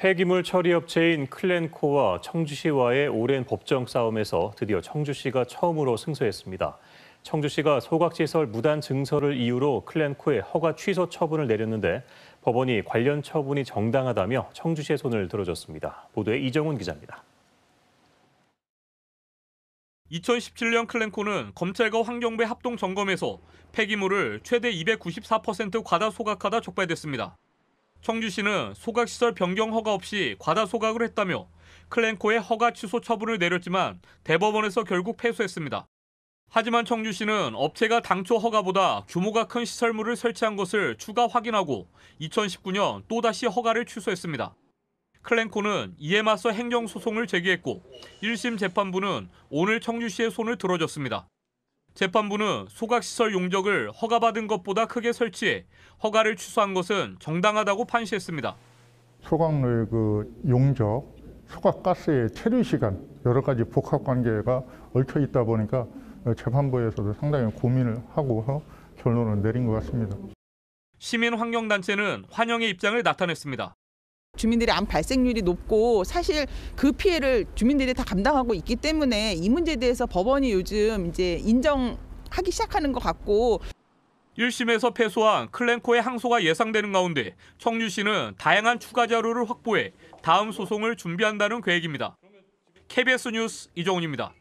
폐기물 처리 업체인 클랜코와 청주시와의 오랜 법정 싸움에서 드디어 청주시가 처음으로 승소했습니다. 청주시가 소각시설 무단 증설을 이유로 클랜코에 허가 취소 처분을 내렸는데 법원이 관련 처분이 정당하다며 청주시의 손을 들어줬습니다. 보도에 이정훈 기자입니다. 2017년 클랜코는 검찰과 환경부의 합동 점검에서 폐기물을 최대 294% 과다 소각하다 적발됐습니다. 청주 시는 소각시설 변경 허가 없이 과다 소각을 했다며 클랜코의 허가 취소 처분을 내렸지만 대법원에서 결국 패소했습니다. 하지만 청주시는 업체가 당초 허가보다 규모가 큰 시설물을 설치한 것을 추가 확인하고 2019년 또다시 허가를 취소했습니다. 클랜코는 이에 맞서 행정소송을 제기했고 1심 재판부는 오늘 청주시의 손을 들어줬습니다. 재판부는 소각시설 용적을 허가받은 것보다 크게 설치해 허가를 취소한 것은 정당하다고 판시했습니다. 소각의그 용적, 소각가스의 체류 시간 여러 가지 복합 관계가 얽혀 있다 보니까 재판부에서도 상당히 고민을 하고 결론을 내린 것 같습니다. 시민환경단체는 환영의 입장을 나타냈습니다. 주민들의 암 발생률이 높고 사실 그 피해를 주민들이 다 감당하고 있기 때문에 이 문제에 대해서 법원이 요즘 이제 인정하기 시작하는 것 같고 1심에서 패소한 클랜코의 항소가 예상되는 가운데 청유 시는 다양한 추가 자료를 확보해 다음 소송을 준비한다는 계획입니다. KBS 뉴스 이정훈입니다.